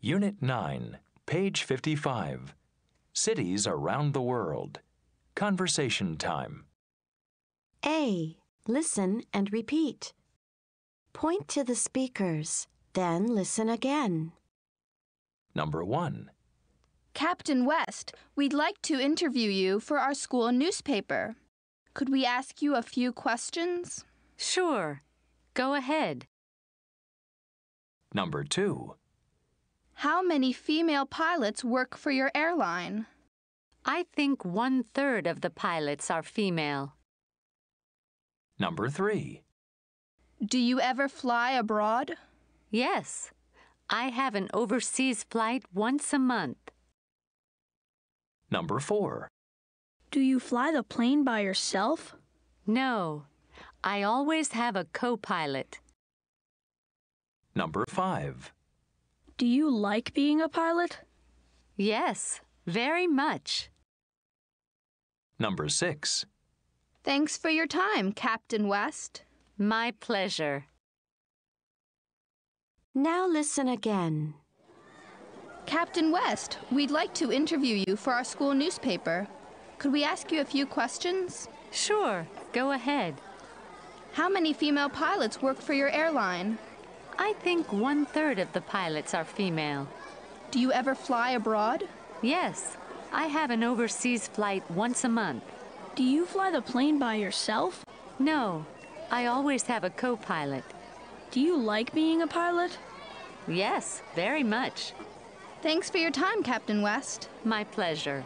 Unit 9, page 55. Cities around the world. Conversation time. A. Listen and repeat. Point to the speakers, then listen again. Number 1. Captain West, we'd like to interview you for our school newspaper. Could we ask you a few questions? Sure. Go ahead. Number 2. How many female pilots work for your airline? I think one third of the pilots are female. Number three. Do you ever fly abroad? Yes. I have an overseas flight once a month. Number four. Do you fly the plane by yourself? No. I always have a co pilot. Number five. Do you like being a pilot? Yes, very much. Number six. Thanks for your time, Captain West. My pleasure. Now listen again. Captain West, we'd like to interview you for our school newspaper. Could we ask you a few questions? Sure, go ahead. How many female pilots work for your airline? I think one-third of the pilots are female. Do you ever fly abroad? Yes. I have an overseas flight once a month. Do you fly the plane by yourself? No. I always have a co-pilot. Do you like being a pilot? Yes, very much. Thanks for your time, Captain West. My pleasure.